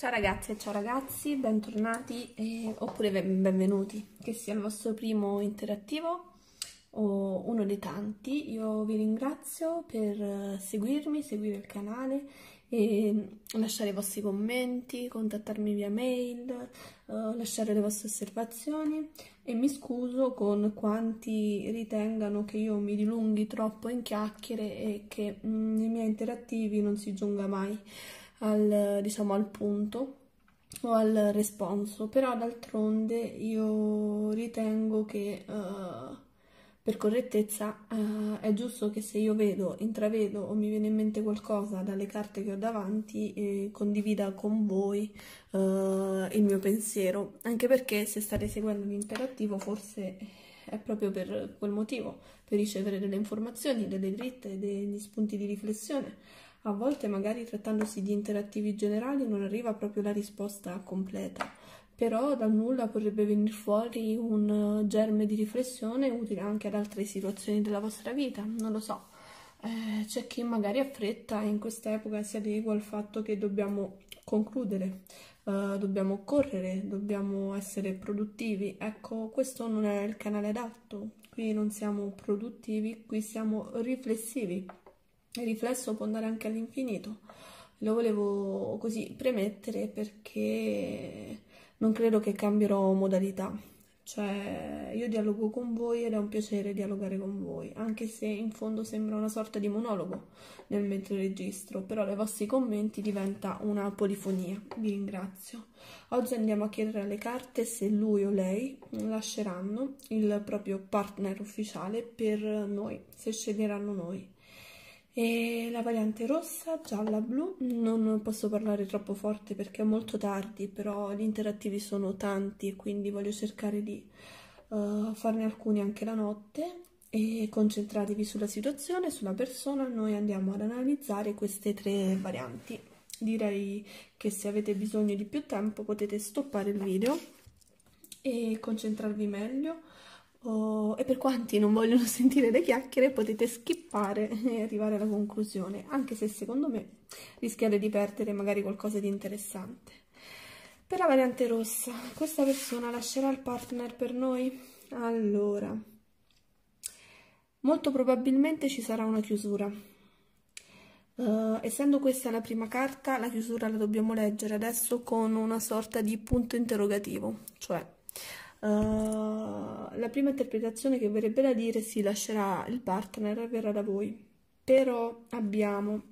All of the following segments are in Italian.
Ciao ragazze e ciao ragazzi, bentornati e, oppure benvenuti, che sia il vostro primo interattivo o uno dei tanti. Io vi ringrazio per eh, seguirmi, seguire il canale e mm, lasciare i vostri commenti, contattarmi via mail, uh, lasciare le vostre osservazioni e mi scuso con quanti ritengano che io mi dilunghi troppo in chiacchiere e che mh, mm, nei miei interattivi non si giunga mai al, diciamo, al punto o al responso, però d'altronde io ritengo che uh, per correttezza uh, è giusto che se io vedo, intravedo o mi viene in mente qualcosa dalle carte che ho davanti, eh, condivida con voi uh, il mio pensiero, anche perché se state seguendo l'interattivo forse è proprio per quel motivo, per ricevere delle informazioni, delle dritte, degli spunti di riflessione a volte magari trattandosi di interattivi generali non arriva proprio la risposta completa, però dal nulla potrebbe venire fuori un eh, germe di riflessione utile anche ad altre situazioni della vostra vita, non lo so. Eh, c'è chi magari ha fretta e in questa epoca si adegua al fatto che dobbiamo concludere, eh, dobbiamo correre, dobbiamo essere produttivi. Ecco, questo non è il canale adatto, qui non siamo produttivi, qui siamo riflessivi il riflesso può andare anche all'infinito. Lo volevo così premettere perché non credo che cambierò modalità. Cioè, io dialogo con voi ed è un piacere dialogare con voi, anche se in fondo sembra una sorta di monologo nel mentre registro, però dai vostri commenti diventa una polifonia. Vi ringrazio. Oggi andiamo a chiedere alle carte se lui o lei lasceranno il proprio partner ufficiale per noi, se sceglieranno noi e la variante rossa, gialla, blu, non posso parlare troppo forte perché è molto tardi, però gli interattivi sono tanti e quindi voglio cercare di uh, farne alcuni anche la notte e concentratevi sulla situazione, sulla persona, noi andiamo ad analizzare queste tre varianti. Direi che se avete bisogno di più tempo potete stoppare il video e concentrarvi meglio Oh, e per quanti non vogliono sentire le chiacchiere potete skippare e arrivare alla conclusione, anche se secondo me rischiate di perdere magari qualcosa di interessante. Per la variante rossa, questa persona lascerà il partner per noi? Allora, molto probabilmente ci sarà una chiusura. Uh, essendo questa la prima carta, la chiusura la dobbiamo leggere adesso con una sorta di punto interrogativo, cioè eh, la prima interpretazione che verrebbe da dire si lascerà il partner e verrà da voi. Però abbiamo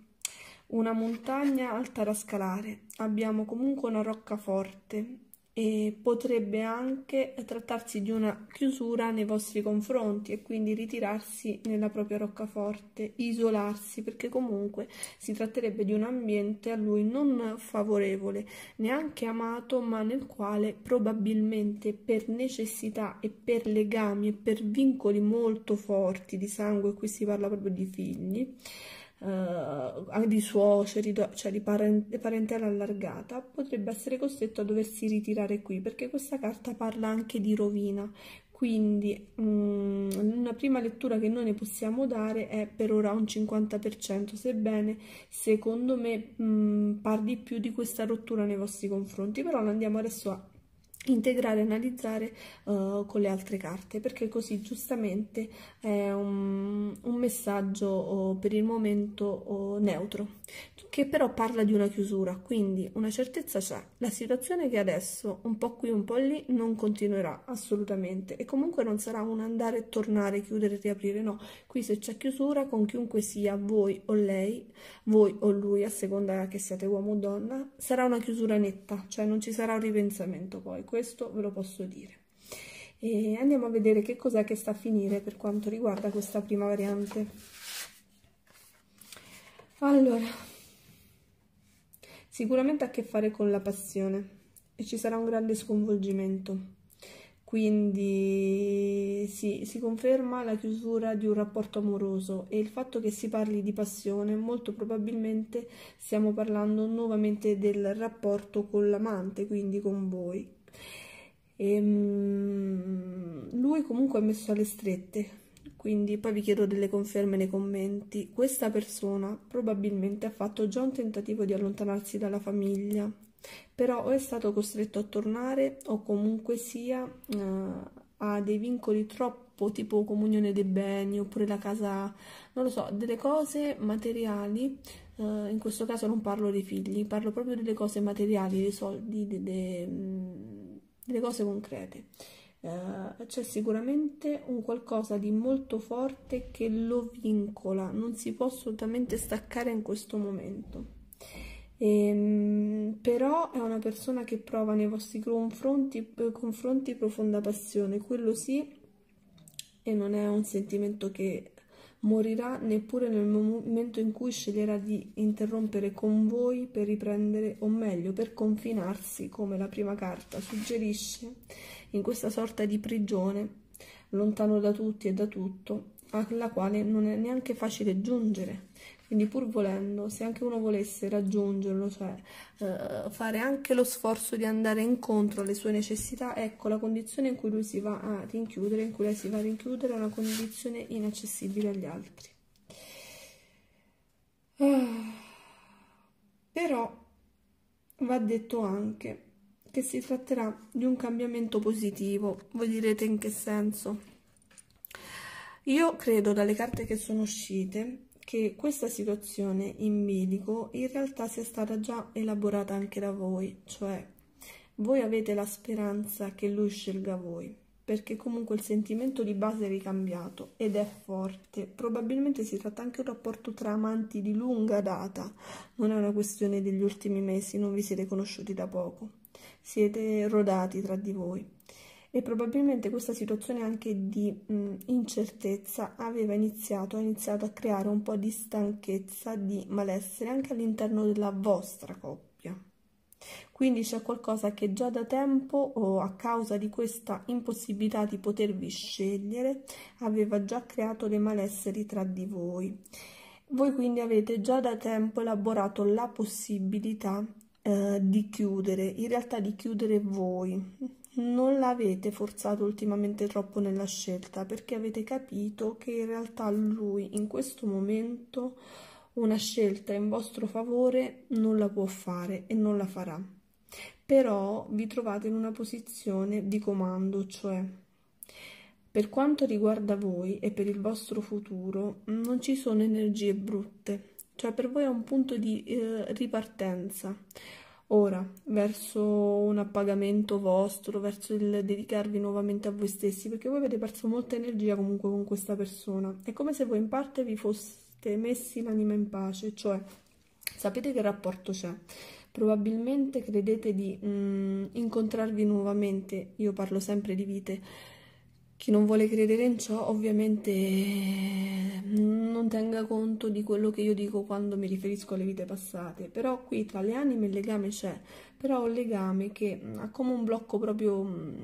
una montagna alta da scalare, abbiamo comunque una roccaforte, e potrebbe anche trattarsi di una chiusura nei vostri confronti e quindi ritirarsi nella propria roccaforte, isolarsi, perché comunque si tratterebbe di un ambiente a lui non favorevole, neanche amato, ma nel quale probabilmente per necessità e per legami e per vincoli molto forti di sangue, qui si parla proprio di figli, eh, di suoceri, cioè di parentela allargata, potrebbe essere costretto a doversi ritirare qui perché questa carta parla anche di rovina. Quindi mh, mm, una prima lettura che noi ne possiamo dare è per ora un 50%, sebbene secondo me mh, mm, par di più di questa rottura nei vostri confronti, però andiamo adesso a integrare e analizzare uh, con le altre carte perché così giustamente è un, un messaggio oh, per il momento oh, neutro che però parla di una chiusura quindi una certezza c'è la situazione che adesso un po' qui un po' lì non continuerà assolutamente e comunque non sarà un andare e tornare chiudere e riaprire no qui se c'è chiusura con chiunque sia voi o lei voi o lui a seconda che siate uomo o donna sarà una chiusura netta cioè non ci sarà un ripensamento poi questo ve lo posso dire. E andiamo a vedere che cos'è che sta a finire per quanto riguarda questa prima variante. Allora, sicuramente ha a che fare con la passione e ci sarà un grande sconvolgimento. Quindi sì, si conferma la chiusura di un rapporto amoroso e il fatto che si parli di passione, molto probabilmente stiamo parlando nuovamente del rapporto con l'amante, quindi con voi e, ehm, lui comunque è messo alle strette quindi poi vi chiedo delle conferme nei commenti. Questa persona probabilmente ha fatto già un tentativo di allontanarsi dalla famiglia, però o è stato costretto a tornare o comunque sia uh, ha dei vincoli troppo, tipo comunione dei beni oppure la casa, non lo so, delle cose materiali. Uh, in questo caso non parlo dei figli, parlo proprio delle cose materiali, dei soldi, dei, dei mm, delle cose concrete. Uh, c'è sicuramente un qualcosa di molto forte che lo vincola, non si può assolutamente staccare in questo momento. Ehm, però è una persona che prova nei vostri confronti, eh, confronti profonda passione, quello sì, e non è un sentimento che morirà neppure nel momento in cui sceglierà di interrompere con voi per riprendere, o meglio, per confinarsi, come la prima carta suggerisce, in questa sorta di prigione, lontano da tutti e da tutto, alla quale non è neanche facile giungere, quindi pur volendo, se anche uno volesse raggiungerlo, cioè eh, fare anche lo sforzo di andare incontro alle sue necessità, ecco la condizione in cui lui si va a rinchiudere, in cui lei si va a rinchiudere è una condizione inaccessibile agli altri. Uh, però va detto anche che si tratterà di un cambiamento positivo. Voi direte in che senso? Io credo dalle carte che sono uscite che questa situazione in bilico in realtà sia stata già elaborata anche da voi, cioè voi avete la speranza che lui scelga voi, perché comunque il sentimento di base è ricambiato ed è forte. Probabilmente si tratta anche di un rapporto tra amanti di lunga data, non è una questione degli ultimi mesi, non vi siete conosciuti da poco, siete rodati tra di voi e probabilmente questa situazione anche di mh, incertezza aveva iniziato, iniziato a creare un po' di stanchezza, di malessere anche all'interno della vostra coppia. Quindi c'è qualcosa che già da tempo o a causa di questa impossibilità di potervi scegliere aveva già creato dei malesseri tra di voi. Voi quindi avete già da tempo elaborato la possibilità eh, di chiudere, in realtà di chiudere voi, non l'avete forzato ultimamente troppo nella scelta perché avete capito che in realtà lui in questo momento una scelta in vostro favore non la può fare e non la farà però vi trovate in una posizione di comando cioè per quanto riguarda voi e per il vostro futuro non ci sono energie brutte cioè per voi è un punto di eh, ripartenza Ora, verso un appagamento vostro, verso il dedicarvi nuovamente a voi stessi, perché voi avete perso molta energia comunque con questa persona. È come se voi in parte vi foste messi l'anima in pace, cioè sapete che rapporto c'è. Probabilmente credete di mh, mm, incontrarvi nuovamente, io parlo sempre di vite. Chi non vuole credere in ciò ovviamente non tenga conto di quello che io dico quando mi riferisco alle vite passate, però qui tra le anime il legame c'è, però è un legame che mm, ha come un blocco proprio mm,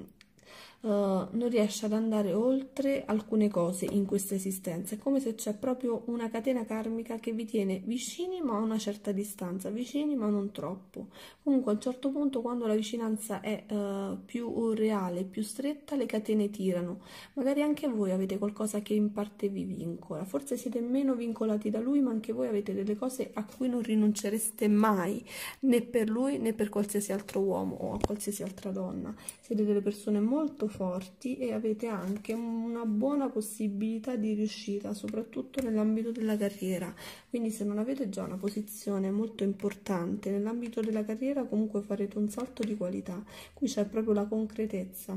eh, non riesce ad andare oltre alcune cose in questa esistenza, è come se c'è proprio una catena karmica che vi tiene vicini ma a una certa distanza, vicini ma non troppo. Comunque a un certo punto quando la vicinanza è uh, più reale, più stretta, le catene tirano. Magari anche voi avete qualcosa che in parte vi vincola, forse siete meno vincolati da lui ma anche voi avete delle cose a cui non rinuncereste mai, né per lui né per qualsiasi altro uomo o a qualsiasi altra donna. Siete delle persone molto forti e avete anche una buona possibilità di riuscita soprattutto nell'ambito della carriera quindi se non avete già una posizione molto importante nell'ambito della carriera comunque farete un salto di qualità qui c'è proprio la concretezza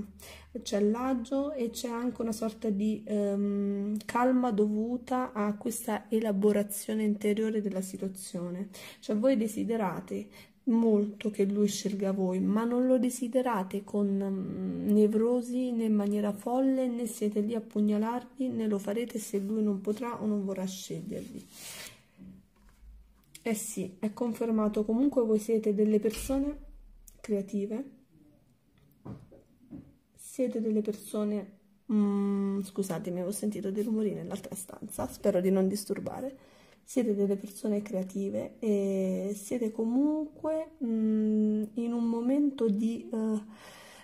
c'è l'agio e c'è anche una sorta di ehm, calma dovuta a questa elaborazione interiore della situazione cioè voi desiderate molto che lui scelga voi, ma non lo desiderate con mm, nevrosi né in maniera folle, né siete lì a pugnalarvi, né lo farete se lui non potrà o non vorrà scegliervi. Eh sì, è confermato comunque voi siete delle persone creative, siete delle persone... Mm, scusatemi, avevo sentito dei rumori nell'altra stanza, spero di non disturbare siete delle persone creative e siete comunque mh, mm, in un momento di... Uh,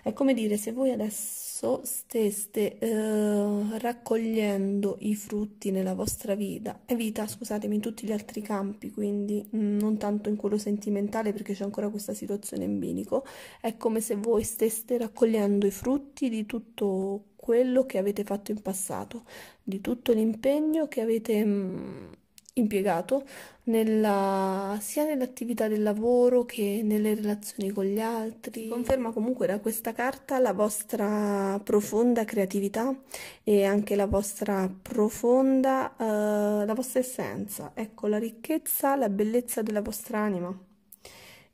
è come dire, se voi adesso steste uh, raccogliendo i frutti nella vostra vita, e eh, vita, scusatemi, in tutti gli altri campi, quindi mh, mm, non tanto in quello sentimentale perché c'è ancora questa situazione in binico, è come se voi steste raccogliendo i frutti di tutto quello che avete fatto in passato, di tutto l'impegno che avete... Mh, mm, impiegato nella, sia nell'attività del lavoro che nelle relazioni con gli altri. Conferma comunque da questa carta la vostra profonda creatività e anche la vostra profonda, uh, la vostra essenza, ecco la ricchezza, la bellezza della vostra anima.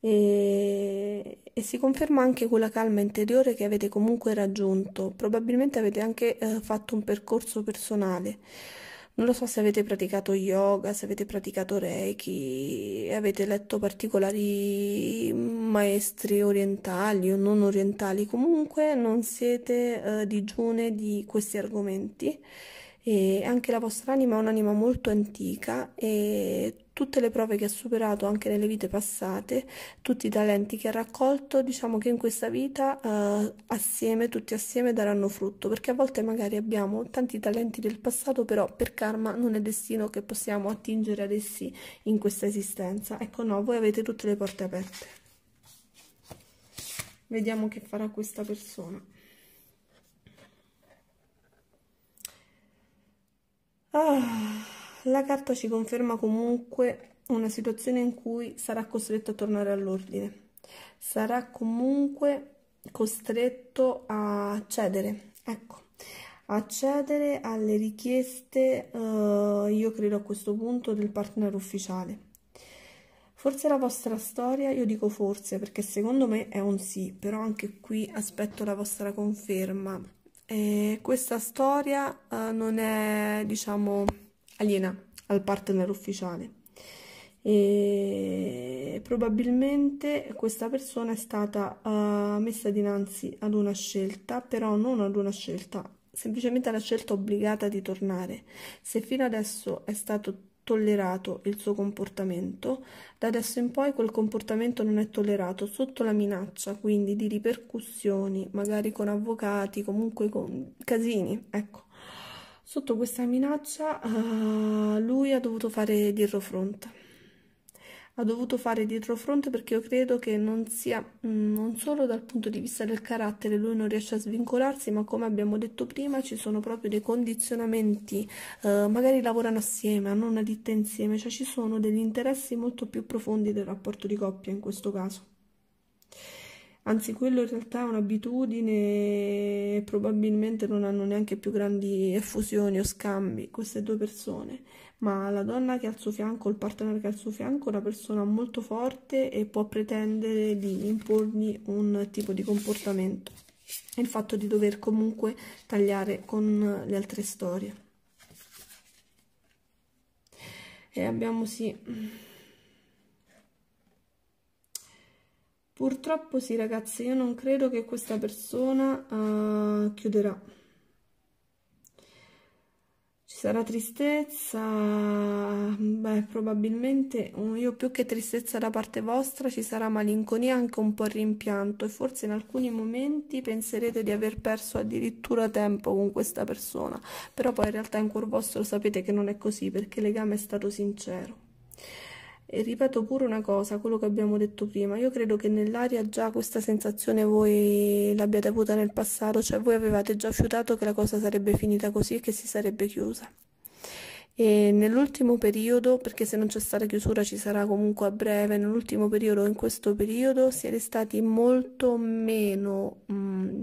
E, e, si conferma anche quella calma interiore che avete comunque raggiunto. Probabilmente avete anche eh, fatto un percorso personale non lo so se avete praticato yoga, se avete praticato reiki, avete letto particolari maestri orientali o non orientali, comunque non siete eh, digiune di questi argomenti e anche la vostra anima è un'anima molto antica e tutte le prove che ha superato anche nelle vite passate, tutti i talenti che ha raccolto, diciamo che in questa vita eh, assieme, tutti assieme daranno frutto, perché a volte magari abbiamo tanti talenti del passato, però per karma non è destino che possiamo attingere ad essi in questa esistenza. Ecco no, voi avete tutte le porte aperte. Vediamo che farà questa persona. Ah, la carta ci conferma comunque una situazione in cui sarà costretto a tornare all'ordine, sarà comunque costretto a cedere, ecco, a cedere alle richieste, eh, io credo a questo punto, del partner ufficiale. Forse la vostra storia, io dico forse perché secondo me è un sì, però anche qui aspetto la vostra conferma e questa storia uh, non è, diciamo, aliena al partner ufficiale. E probabilmente questa persona è stata uh, messa dinanzi ad una scelta, però non ad una scelta, semplicemente alla scelta obbligata di tornare. Se fino adesso è stato tollerato il suo comportamento, da adesso in poi quel comportamento non è tollerato sotto la minaccia, quindi di ripercussioni, magari con avvocati, comunque con casini, ecco. Sotto questa minaccia uh, lui ha dovuto fare dirlo fronte ha dovuto fare dietro fronte perché io credo che non sia mh, mm, non solo dal punto di vista del carattere lui non riesce a svincolarsi ma come abbiamo detto prima ci sono proprio dei condizionamenti eh, magari lavorano assieme hanno una ditta insieme cioè ci sono degli interessi molto più profondi del rapporto di coppia in questo caso anzi quello in realtà è un'abitudine e probabilmente non hanno neanche più grandi effusioni o scambi queste due persone, ma la donna che ha al suo fianco, il partner che ha al suo fianco è una persona molto forte e può pretendere di imporgli un tipo di comportamento e il fatto di dover comunque tagliare con le altre storie. E abbiamo sì Purtroppo sì ragazzi, io non credo che questa persona uh, chiuderà. Ci sarà tristezza, beh probabilmente io più che tristezza da parte vostra ci sarà malinconia, anche un po' rimpianto e forse in alcuni momenti penserete di aver perso addirittura tempo con questa persona, però poi in realtà in cuor vostro sapete che non è così perché il legame è stato sincero. E ripeto pure una cosa, quello che abbiamo detto prima, io credo che nell'aria già questa sensazione voi l'abbiate avuta nel passato, cioè voi avevate già fiutato che la cosa sarebbe finita così e che si sarebbe chiusa e nell'ultimo periodo, perché se non c'è stata chiusura ci sarà comunque a breve, nell'ultimo periodo, in questo periodo siete stati molto meno, mh, mm,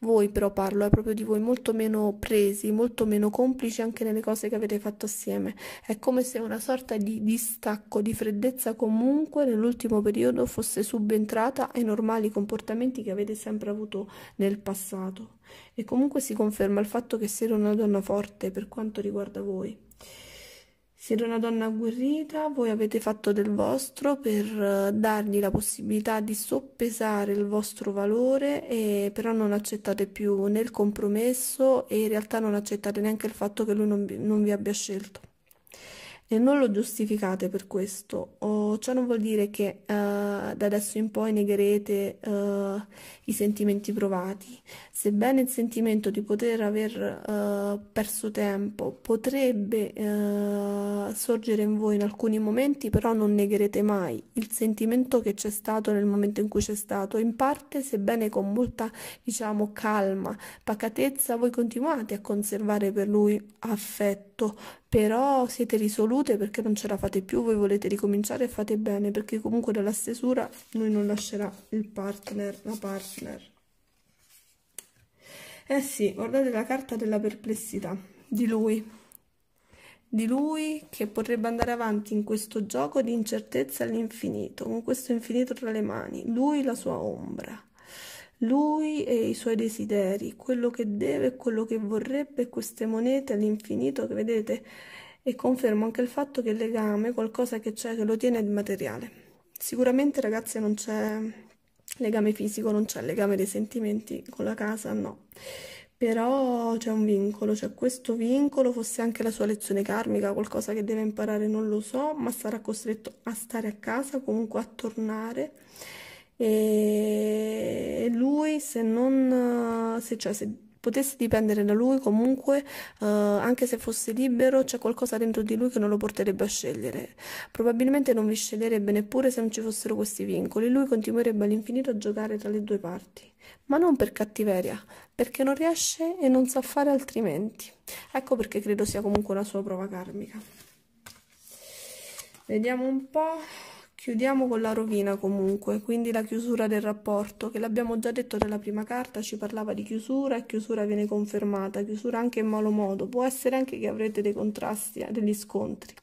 voi però parlo, è eh, proprio di voi, molto meno presi, molto meno complici anche nelle cose che avete fatto assieme. È come se una sorta di distacco, di freddezza comunque nell'ultimo periodo fosse subentrata ai normali comportamenti che avete sempre avuto nel passato. E comunque si conferma il fatto che siete una donna forte per quanto riguarda voi. Siete una donna agguerrita, voi avete fatto del vostro per eh, dargli la possibilità di soppesare il vostro valore, e però non accettate più né il compromesso e in realtà non accettate neanche il fatto che lui non, non vi abbia scelto e non lo giustificate per questo. Oh, ciò non vuol dire che uh, da adesso in poi negherete uh, i sentimenti provati, Sebbene il sentimento di poter aver uh, perso tempo potrebbe uh, sorgere in voi in alcuni momenti, però non negherete mai il sentimento che c'è stato nel momento in cui c'è stato. In parte, sebbene con molta, diciamo, calma, pacatezza, voi continuate a conservare per lui affetto, però siete risolute perché non ce la fate più, voi volete ricominciare e fate bene, perché comunque dalla stesura lui non lascerà il partner, la partner. Eh sì, guardate la carta della perplessità di lui. Di lui che potrebbe andare avanti in questo gioco di incertezza all'infinito, con questo infinito tra le mani. Lui la sua ombra. Lui e i suoi desideri, quello che deve e quello che vorrebbe queste monete all'infinito che vedete e confermo anche il fatto che il legame è qualcosa che c'è, che lo tiene il materiale. Sicuramente ragazzi non c'è legame fisico, non c'è legame dei sentimenti con la casa, no. Però c'è un vincolo, c'è questo vincolo, fosse anche la sua lezione karmica, qualcosa che deve imparare, non lo so, ma sarà costretto a stare a casa, comunque a tornare. E lui se non, se, cioè, se potesse dipendere da lui comunque, eh, anche se fosse libero, c'è qualcosa dentro di lui che non lo porterebbe a scegliere. Probabilmente non vi sceglierebbe neppure se non ci fossero questi vincoli, lui continuerebbe all'infinito a giocare tra le due parti, ma non per cattiveria, perché non riesce e non sa fare altrimenti. Ecco perché credo sia comunque una sua prova karmica. Vediamo un po'. Chiudiamo con la rovina comunque, quindi la chiusura del rapporto, che l'abbiamo già detto nella prima carta, ci parlava di chiusura e chiusura viene confermata, chiusura anche in malo modo, può essere anche che avrete dei contrasti, eh, degli scontri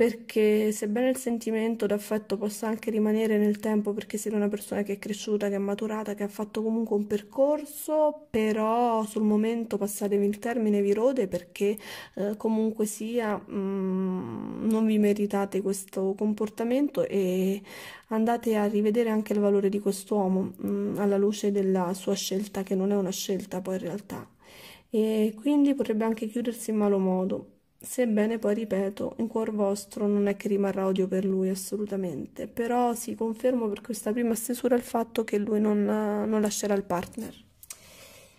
perché sebbene il sentimento d'affetto possa anche rimanere nel tempo, perché siete una persona che è cresciuta, che è maturata, che ha fatto comunque un percorso, però sul momento, passatevi il termine, vi rode perché eh, comunque sia mh, mm, non vi meritate questo comportamento e andate a rivedere anche il valore di quest'uomo mh, mm, alla luce della sua scelta, che non è una scelta poi in realtà. E quindi potrebbe anche chiudersi in malo modo Sebbene poi ripeto, in cuor vostro non è che rimarrà odio per lui assolutamente, però si sì, confermo per questa prima stesura il fatto che lui non, non lascerà il partner.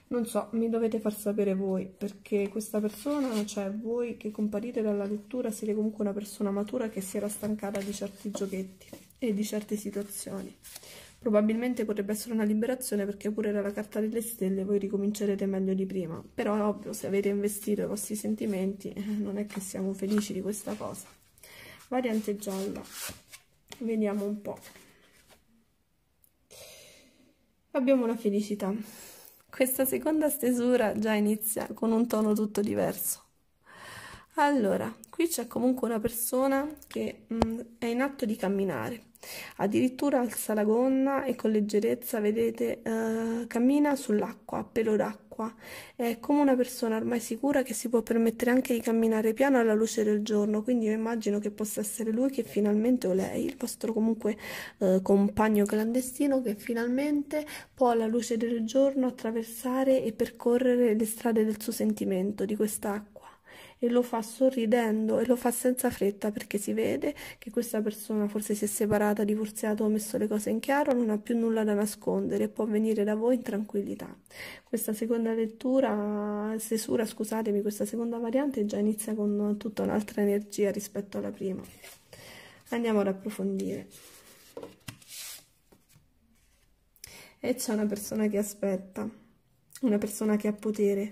Non so, mi dovete far sapere voi, perché questa persona, cioè voi che comparite dalla lettura, siete comunque una persona matura che si era stancata di certi giochetti e di certe situazioni. Probabilmente potrebbe essere una liberazione perché pure era la carta delle stelle, voi ricomincerete meglio di prima. Però è ovvio, se avete investito i vostri sentimenti, eh, non è che siamo felici di questa cosa. Variante gialla. Vediamo un po'. Abbiamo la felicità. Questa seconda stesura già inizia con un tono tutto diverso. Allora, qui c'è comunque una persona che mh, mm, è in atto di camminare addirittura alza la gonna e con leggerezza, vedete, eh, cammina sull'acqua, a pelo d'acqua. È come una persona ormai sicura che si può permettere anche di camminare piano alla luce del giorno, quindi io immagino che possa essere lui che finalmente, o lei, il vostro comunque eh, compagno clandestino, che finalmente può alla luce del giorno attraversare e percorrere le strade del suo sentimento, di questa e lo fa sorridendo e lo fa senza fretta perché si vede che questa persona forse si è separata, divorziata o messo le cose in chiaro, non ha più nulla da nascondere e può venire da voi in tranquillità. Questa seconda lettura, stesura, scusatemi, questa seconda variante già inizia con tutta un'altra energia rispetto alla prima. Andiamo ad approfondire. E c'è una persona che aspetta, una persona che ha potere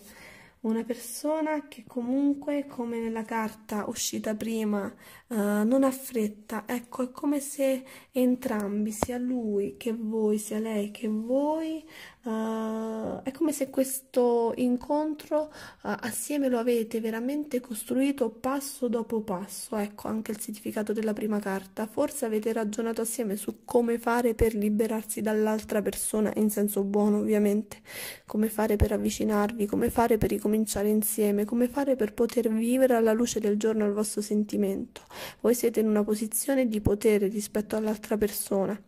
una persona che comunque, come nella carta uscita prima, uh, non ha fretta, ecco, è come se entrambi, sia lui che voi, sia lei che voi, uh, è come se questo incontro uh, assieme lo avete veramente costruito passo dopo passo ecco anche il significato della prima carta forse avete ragionato assieme su come fare per liberarsi dall'altra persona in senso buono ovviamente come fare per avvicinarvi come fare per ricominciare insieme come fare per poter vivere alla luce del giorno il vostro sentimento voi siete in una posizione di potere rispetto all'altra persona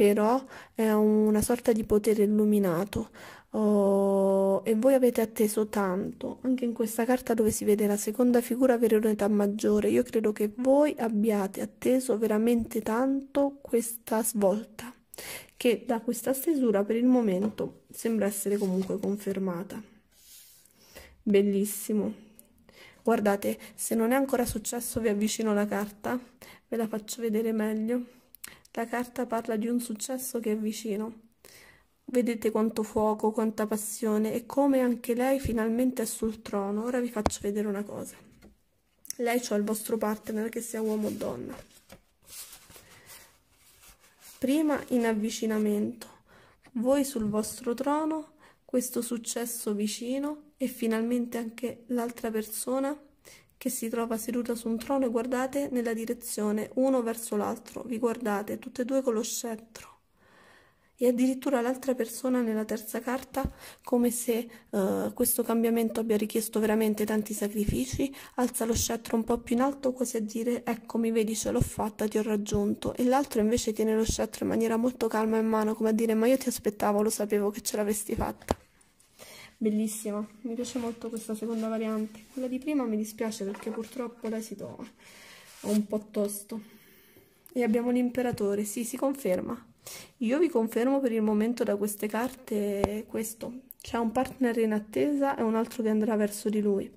però è una sorta di potere illuminato. Oh, e voi avete atteso tanto, anche in questa carta dove si vede la seconda figura avere un'età maggiore. Io credo che voi abbiate atteso veramente tanto questa svolta, che da questa stesura per il momento sembra essere comunque confermata. Bellissimo. Guardate, se non è ancora successo vi avvicino la carta, ve la faccio vedere meglio. La carta parla di un successo che è vicino. Vedete quanto fuoco, quanta passione e come anche lei finalmente è sul trono. Ora vi faccio vedere una cosa. Lei, cioè il vostro partner, che sia uomo o donna. Prima in avvicinamento, voi sul vostro trono, questo successo vicino e finalmente anche l'altra persona che si trova seduta su un trono e guardate nella direzione uno verso l'altro, vi guardate tutte e due con lo scettro. E addirittura l'altra persona nella terza carta, come se eh, questo cambiamento abbia richiesto veramente tanti sacrifici, alza lo scettro un po' più in alto, quasi a dire eccomi, vedi, ce l'ho fatta, ti ho raggiunto. E l'altro invece tiene lo scettro in maniera molto calma in mano, come a dire ma io ti aspettavo, lo sapevo che ce l'avresti fatta bellissima mi piace molto questa seconda variante quella di prima mi dispiace perché purtroppo l'esito è un po' tosto e abbiamo l'imperatore sì si conferma io vi confermo per il momento da queste carte questo c'è un partner in attesa e un altro che andrà verso di lui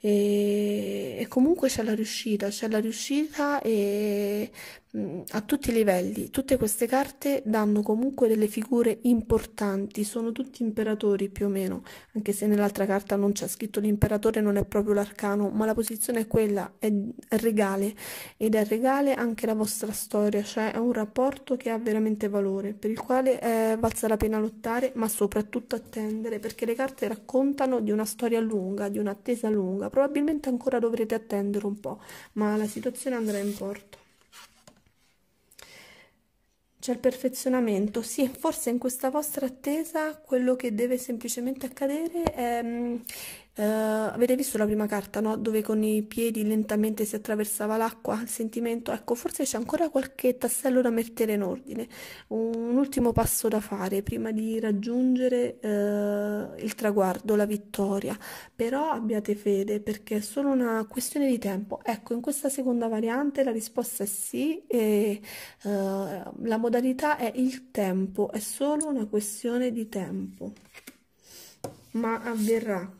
e, e comunque c'è la riuscita c'è la riuscita e Mm, a tutti i livelli. Tutte queste carte danno comunque delle figure importanti, sono tutti imperatori più o meno, anche se nell'altra carta non c'è scritto l'imperatore, non è proprio l'arcano, ma la posizione è quella, è, regale ed è regale anche la vostra storia, cioè è un rapporto che ha veramente valore, per il quale eh, valsa la pena lottare, ma soprattutto attendere, perché le carte raccontano di una storia lunga, di un'attesa lunga, probabilmente ancora dovrete attendere un po', ma la situazione andrà in porto c'è il perfezionamento. Sì, forse in questa vostra attesa quello che deve semplicemente accadere è mm, Uh, avete visto la prima carta, no? Dove con i piedi lentamente si attraversava l'acqua, il sentimento? Ecco, forse c'è ancora qualche tassello da mettere in ordine, un ultimo passo da fare prima di raggiungere uh, il traguardo, la vittoria. Però abbiate fede perché è solo una questione di tempo. Ecco, in questa seconda variante la risposta è sì e uh, la modalità è il tempo, è solo una questione di tempo. Ma avverrà.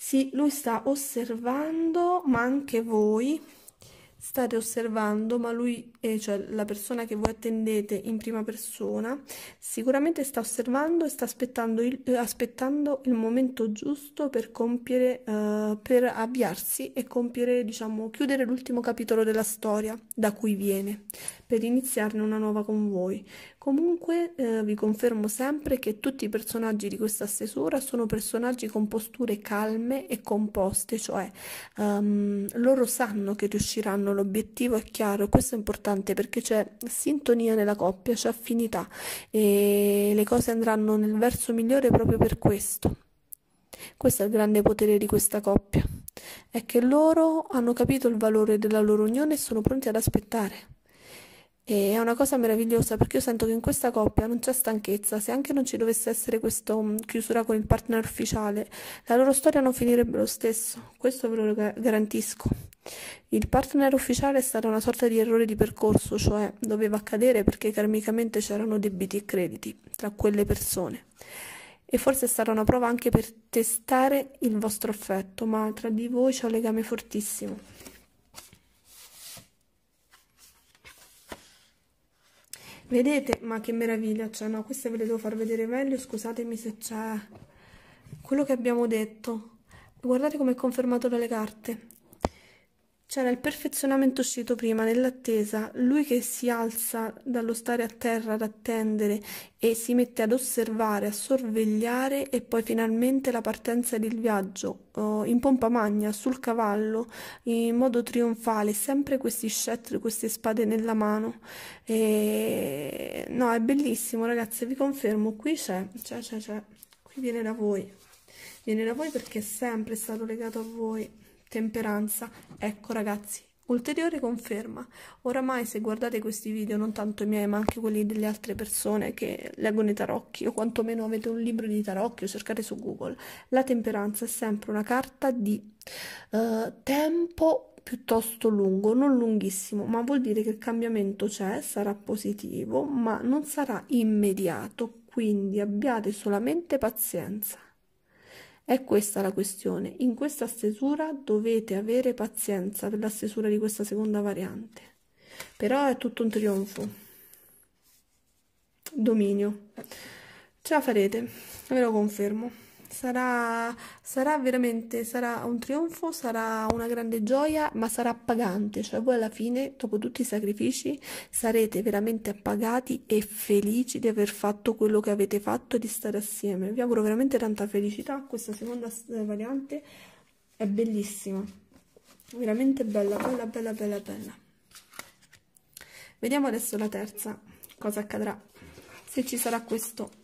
Sì, lui sta osservando, ma anche voi state osservando, ma lui, eh, cioè la persona che voi attendete in prima persona, sicuramente sta osservando e sta aspettando il, eh, aspettando il momento giusto per compiere, eh, per avviarsi e compiere, diciamo, chiudere l'ultimo capitolo della storia da cui viene per iniziarne una nuova con voi. Comunque eh, vi confermo sempre che tutti i personaggi di questa stesura sono personaggi con posture calme e composte, cioè um, loro sanno che riusciranno, l'obiettivo è chiaro e questo è importante perché c'è sintonia nella coppia, c'è affinità e le cose andranno nel verso migliore proprio per questo. Questo è il grande potere di questa coppia, è che loro hanno capito il valore della loro unione e sono pronti ad aspettare. E è una cosa meravigliosa perché io sento che in questa coppia non c'è stanchezza, se anche non ci dovesse essere questa mm, chiusura con il partner ufficiale, la loro storia non finirebbe lo stesso, questo ve lo garantisco. Il partner ufficiale è stato una sorta di errore di percorso, cioè doveva accadere perché karmicamente c'erano debiti e crediti tra quelle persone e forse è stata una prova anche per testare il vostro affetto, ma tra di voi c'è un legame fortissimo. Vedete? Ma che meraviglia, cioè no, queste ve le devo far vedere meglio, scusatemi se c'è quello che abbiamo detto. Guardate come è confermato dalle carte. C'era il perfezionamento uscito prima, nell'attesa, lui che si alza dallo stare a terra ad attendere e si mette ad osservare, a sorvegliare e poi finalmente la partenza del viaggio, oh, in pompa magna, sul cavallo, in modo trionfale, sempre questi scettri, queste spade nella mano. E... No, è bellissimo ragazzi, vi confermo, qui c'è, c'è, c'è, c'è, qui viene da voi, viene da voi perché è sempre stato legato a voi temperanza. Ecco ragazzi, ulteriore conferma. Oramai se guardate questi video, non tanto i miei ma anche quelli delle altre persone che leggono i tarocchi o quantomeno avete un libro di tarocchi o cercate su Google, la temperanza è sempre una carta di eh, tempo piuttosto lungo, non lunghissimo, ma vuol dire che il cambiamento c'è, sarà positivo, ma non sarà immediato, quindi abbiate solamente pazienza. È questa la questione. In questa stesura dovete avere pazienza per la stesura di questa seconda variante. Però è tutto un trionfo. Dominio. Ce la farete, ve lo confermo sarà, sarà veramente sarà un trionfo, sarà una grande gioia, ma sarà appagante, cioè voi alla fine, dopo tutti i sacrifici, sarete veramente appagati e felici di aver fatto quello che avete fatto e di stare assieme. Vi auguro veramente tanta felicità, questa seconda eh, variante è bellissima, veramente bella, bella, bella, bella, bella. Vediamo adesso la terza, cosa accadrà, se ci sarà questo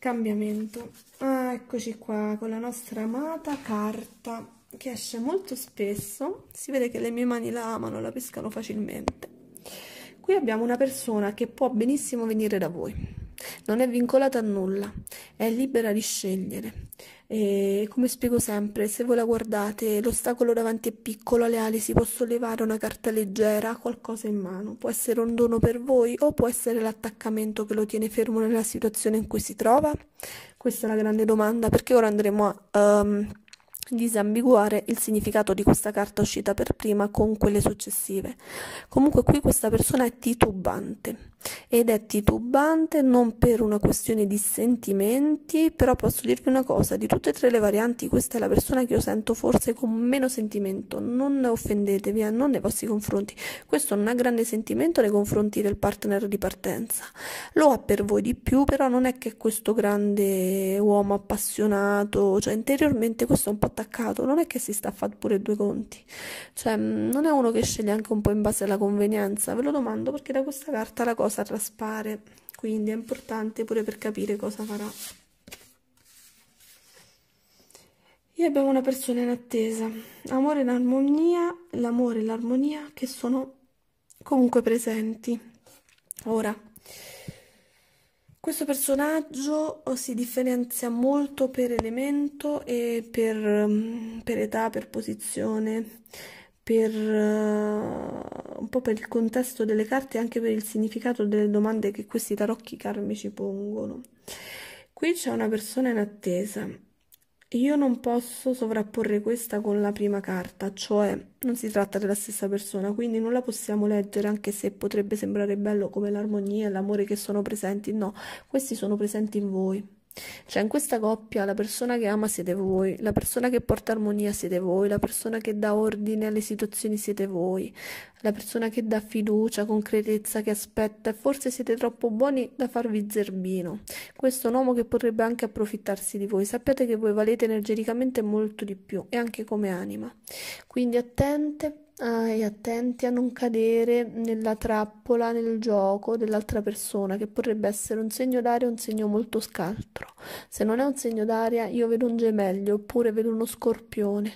cambiamento ah, eccoci qua con la nostra amata carta che esce molto spesso si vede che le mie mani la amano la pescano facilmente qui abbiamo una persona che può benissimo venire da voi non è vincolata a nulla è libera di scegliere e come spiego sempre, se voi la guardate, l'ostacolo davanti è piccolo, le ali si può sollevare una carta leggera, qualcosa in mano. Può essere un dono per voi o può essere l'attaccamento che lo tiene fermo nella situazione in cui si trova. Questa è la grande domanda, perché ora andremo a um, disambiguare il significato di questa carta uscita per prima con quelle successive. Comunque qui questa persona è titubante ed è titubante non per una questione di sentimenti, però posso dirvi una cosa, di tutte e tre le varianti questa è la persona che io sento forse con meno sentimento, non offendetevi, eh, non nei vostri confronti, questo non ha grande sentimento nei confronti del partner di partenza, lo ha per voi di più, però non è che questo grande uomo appassionato, cioè interiormente questo è un po' attaccato, non è che si sta a fare pure due conti, cioè mm, non è uno che sceglie anche un po' in base alla convenienza, ve lo domando perché da questa carta la cosa cosa traspare quindi è importante pure per capire cosa farà e abbiamo una persona in attesa amore in armonia l'amore e l'armonia che sono comunque presenti ora questo personaggio si differenzia molto per elemento e per, per età, per posizione per, uh, un po' per il contesto delle carte e anche per il significato delle domande che questi tarocchi karmici pongono. Qui c'è una persona in attesa. Io non posso sovrapporre questa con la prima carta, cioè non si tratta della stessa persona, quindi non la possiamo leggere anche se potrebbe sembrare bello come l'armonia e l'amore che sono presenti. No, questi sono presenti in voi. Cioè, in questa coppia la persona che ama siete voi, la persona che porta armonia siete voi, la persona che dà ordine alle situazioni siete voi, la persona che dà fiducia, concretezza, che aspetta e forse siete troppo buoni da farvi zerbino. Questo è un uomo che potrebbe anche approfittarsi di voi. Sappiate che voi valete energeticamente molto di più e anche come anima. Quindi attente Ah, e attenti a non cadere nella trappola, nel gioco dell'altra persona, che potrebbe essere un segno d'aria o un segno molto scaltro. Se non è un segno d'aria, io vedo un gemello oppure vedo uno scorpione.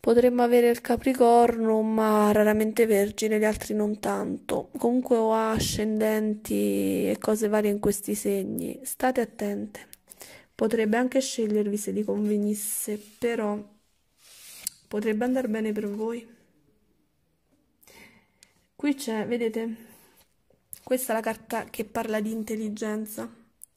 Potremmo avere il Capricorno, ma raramente Vergine, gli altri non tanto. Comunque ho ascendenti e cose varie in questi segni. State attente. Potrebbe anche scegliervi se vi convenisse, però potrebbe andare bene per voi. Qui c'è, vedete, questa è la carta che parla di intelligenza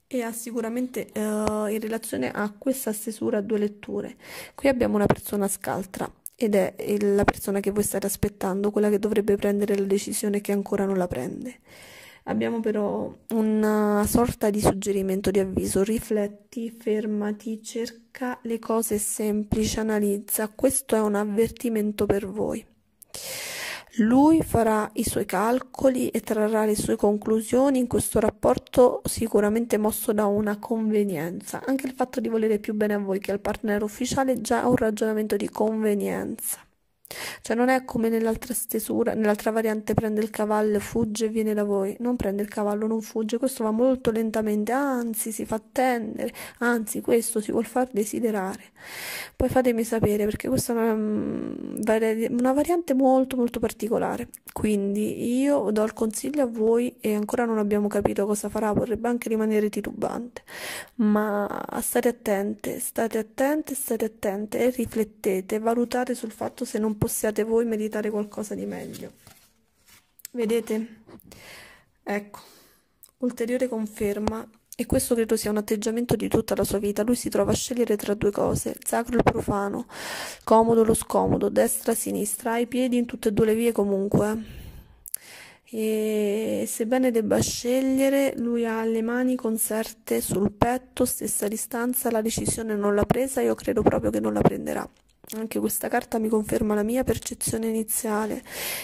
e ha sicuramente eh, in relazione a questa stesura due letture. Qui abbiamo una persona scaltra ed è la persona che voi state aspettando, quella che dovrebbe prendere la decisione che ancora non la prende. Abbiamo però una sorta di suggerimento di avviso, rifletti, fermati, cerca le cose semplici, analizza, questo è un avvertimento per voi. Lui farà i suoi calcoli e trarrà le sue conclusioni in questo rapporto sicuramente mosso da una convenienza. Anche il fatto di volere più bene a voi che al partner ufficiale è già un ragionamento di convenienza. Cioè non è come nell'altra stesura, nell'altra variante prende il cavallo, fugge e viene da voi. Non prende il cavallo, non fugge, questo va molto lentamente, anzi si fa attendere, anzi questo si vuol far desiderare. Poi fatemi sapere perché questa è una, mm, una variante molto molto particolare. Quindi io do il consiglio a voi e ancora non abbiamo capito cosa farà, vorrebbe anche rimanere titubante. Ma state attente, state attente, state attente e riflettete, valutate sul fatto se non possiate voi meditare qualcosa di meglio. Vedete? Ecco, ulteriore conferma, e questo credo sia un atteggiamento di tutta la sua vita, lui si trova a scegliere tra due cose, sacro e profano, comodo lo scomodo, destra, e sinistra, ha i piedi in tutte e due le vie comunque. E sebbene debba scegliere, lui ha le mani conserte sul petto, stessa distanza, la decisione non l'ha presa, io credo proprio che non la prenderà. Anche questa carta mi conferma la mia percezione iniziale,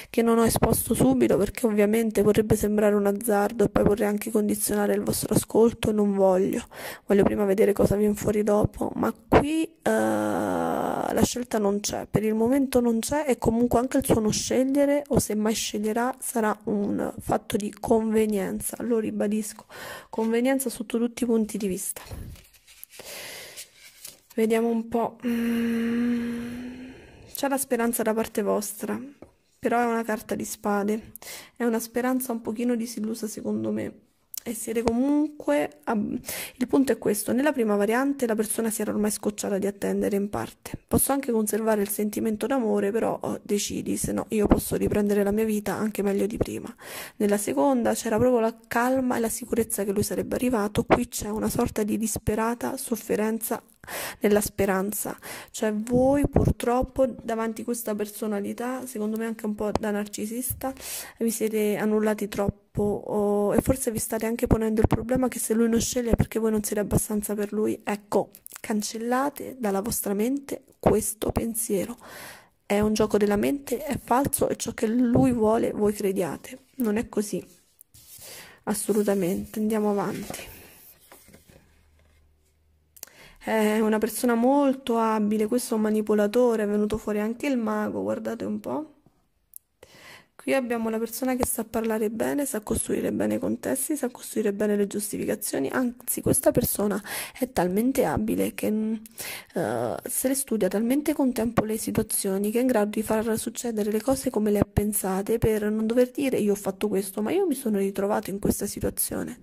che non ho esposto subito perché ovviamente potrebbe sembrare un azzardo e poi vorrei anche condizionare il vostro ascolto e non voglio. Voglio prima vedere cosa viene fuori dopo, ma qui uh, la scelta non c'è, per il momento non c'è e comunque anche il suo non scegliere o se mai sceglierà sarà un fatto di convenienza, lo ribadisco, convenienza sotto tutti i punti di vista. Vediamo un po'. Mm, c'è la speranza da parte vostra, però è una carta di spade. È una speranza un pochino disillusa secondo me. E siete comunque... A... Il punto è questo, nella prima variante la persona si era ormai scocciata di attendere in parte. Posso anche conservare il sentimento d'amore, però oh, decidi, se no io posso riprendere la mia vita anche meglio di prima. Nella seconda c'era proprio la calma e la sicurezza che lui sarebbe arrivato, qui c'è una sorta di disperata sofferenza nella speranza. Cioè voi purtroppo davanti a questa personalità, secondo me anche un po' da narcisista, vi siete annullati troppo o, e forse vi state anche ponendo il problema che se lui non sceglie è perché voi non siete abbastanza per lui. Ecco, cancellate dalla vostra mente questo pensiero. È un gioco della mente, è falso e ciò che lui vuole voi crediate. Non è così. Assolutamente, andiamo avanti. È eh, una persona molto abile, questo è un manipolatore, è venuto fuori anche il mago, guardate un po'. Qui abbiamo la persona che sa parlare bene, sa costruire bene i contesti, sa costruire bene le giustificazioni, anzi questa persona è talmente abile che uh, se le studia talmente con tempo le situazioni che è in grado di far succedere le cose come le ha pensate per non dover dire io ho fatto questo, ma io mi sono ritrovato in questa situazione.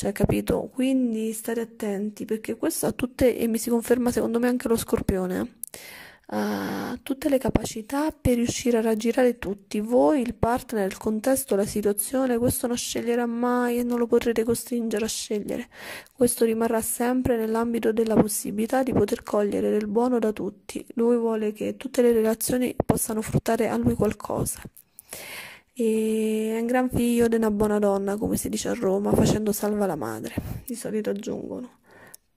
Cioè, capito? Quindi state attenti perché questo ha tutte, e mi si conferma secondo me anche lo scorpione, ha tutte le capacità per riuscire a raggirare tutti, voi, il partner, il contesto, la situazione, questo non sceglierà mai e non lo potrete costringere a scegliere. Questo rimarrà sempre nell'ambito della possibilità di poter cogliere del buono da tutti. Lui vuole che tutte le relazioni possano fruttare a lui qualcosa. E gran figlio di una buona donna, come si dice a Roma, facendo salva la madre. Di solito aggiungono.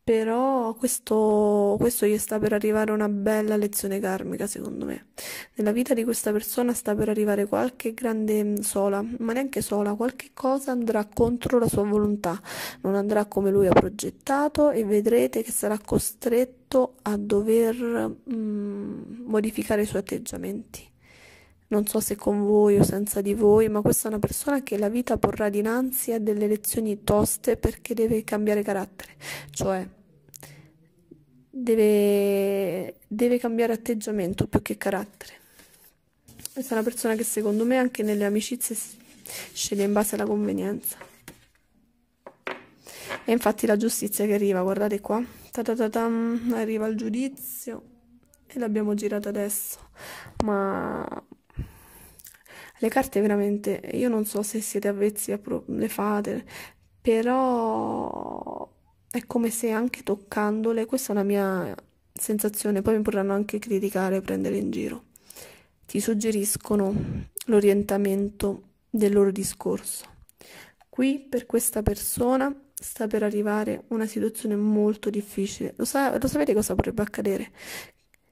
Però questo, questo gli sta per arrivare una bella lezione karmica, secondo me. Nella vita di questa persona sta per arrivare qualche grande mm, sola, ma neanche sola, qualche cosa andrà contro la sua volontà, non andrà come lui ha progettato e vedrete che sarà costretto a dover mm, modificare i suoi atteggiamenti non so se con voi o senza di voi, ma questa è una persona che la vita porrà dinanzi a delle lezioni toste perché deve cambiare carattere, cioè deve, deve cambiare atteggiamento più che carattere. Questa è una persona che secondo me anche nelle amicizie sceglie in base alla convenienza. E infatti la giustizia che arriva, guardate qua, arriva il giudizio e l'abbiamo girata adesso, ma le carte veramente, io non so se siete avvezzi a le fate, però è come se anche toccandole, questa è una mia sensazione, poi mi potranno anche criticare e prendere in giro, ti suggeriscono l'orientamento del loro discorso. Qui per questa persona sta per arrivare una situazione molto difficile. Lo, sa- lo sapete cosa potrebbe accadere?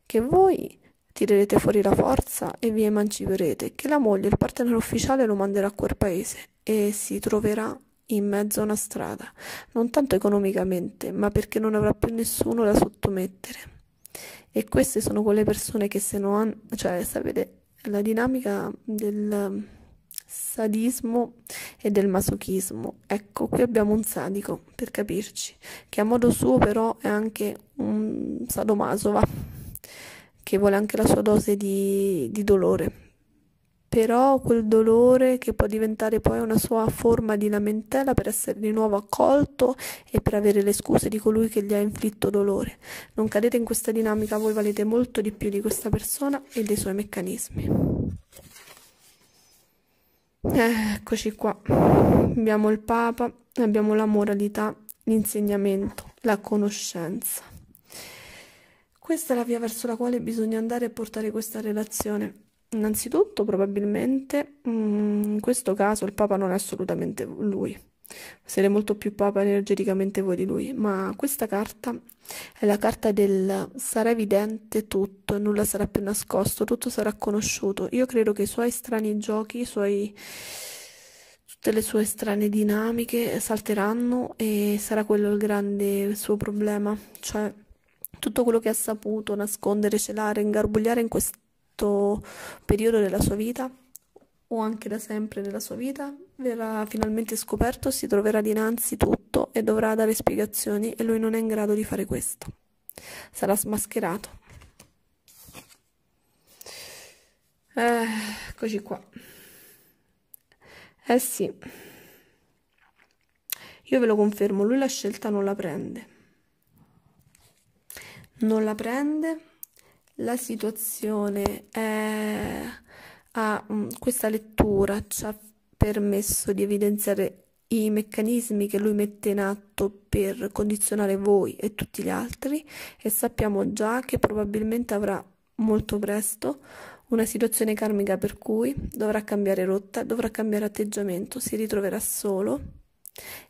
Che voi tirerete fuori la forza e vi emanciperete, che la moglie, il partner ufficiale, lo manderà a quel paese e si troverà in mezzo a una strada, non tanto economicamente, ma perché non avrà più nessuno da sottomettere. E queste sono quelle persone che se non hanno, cioè sapete, la dinamica del sadismo e del masochismo. Ecco, qui abbiamo un sadico, per capirci, che a modo suo però è anche un sadomaso, va che vuole anche la sua dose di, di dolore. Però quel dolore che può diventare poi una sua forma di lamentela per essere di nuovo accolto e per avere le scuse di colui che gli ha inflitto dolore. Non cadete in questa dinamica, voi valete molto di più di questa persona e dei suoi meccanismi. Eh, eccoci qua. Abbiamo il Papa, abbiamo la moralità, l'insegnamento, la conoscenza. Questa è la via verso la quale bisogna andare a portare questa relazione. Innanzitutto, probabilmente, mm, in questo caso il Papa non è assolutamente lui. Siete molto più Papa energeticamente voi di lui, ma questa carta è la carta del sarà evidente tutto, nulla sarà più nascosto, tutto sarà conosciuto. Io credo che i suoi strani giochi, i suoi tutte le sue strane dinamiche salteranno e sarà quello il grande suo problema, cioè tutto quello che ha saputo nascondere, celare, ingarbugliare in questo periodo della sua vita o anche da sempre nella sua vita, verrà finalmente scoperto, si troverà dinanzi tutto e dovrà dare spiegazioni e lui non è in grado di fare questo. Sarà smascherato. Eh, eccoci qua. Eh sì, io ve lo confermo, lui la scelta non la prende non la prende, la situazione è, ha, mm, questa lettura ci ha permesso di evidenziare i meccanismi che lui mette in atto per condizionare voi e tutti gli altri e sappiamo già che probabilmente avrà molto presto una situazione karmica per cui dovrà cambiare rotta, dovrà cambiare atteggiamento, si ritroverà solo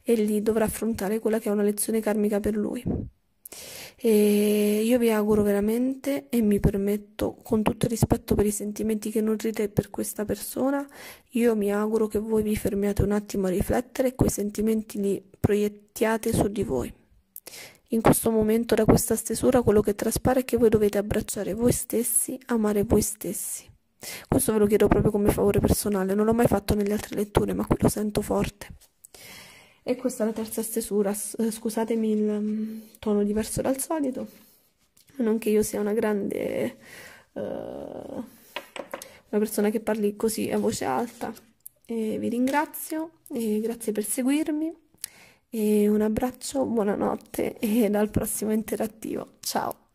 e lì dovrà affrontare quella che è una lezione karmica per lui. E io vi auguro veramente e mi permetto, con tutto il rispetto per i sentimenti che nutrite per questa persona, io mi auguro che voi vi fermiate un attimo a riflettere e quei sentimenti li proiettiate su di voi. In questo momento da questa stesura quello che traspare è che voi dovete abbracciare voi stessi, amare voi stessi. Questo ve lo chiedo proprio come favore personale, non l'ho mai fatto nelle altre letture, ma qui lo sento forte e questa è la terza stesura, eh, scusatemi il mm, tono diverso dal solito, non che io sia una grande, uh, una persona che parli così a voce alta, e vi ringrazio, e grazie per seguirmi, e un abbraccio, buonanotte e dal prossimo interattivo, ciao!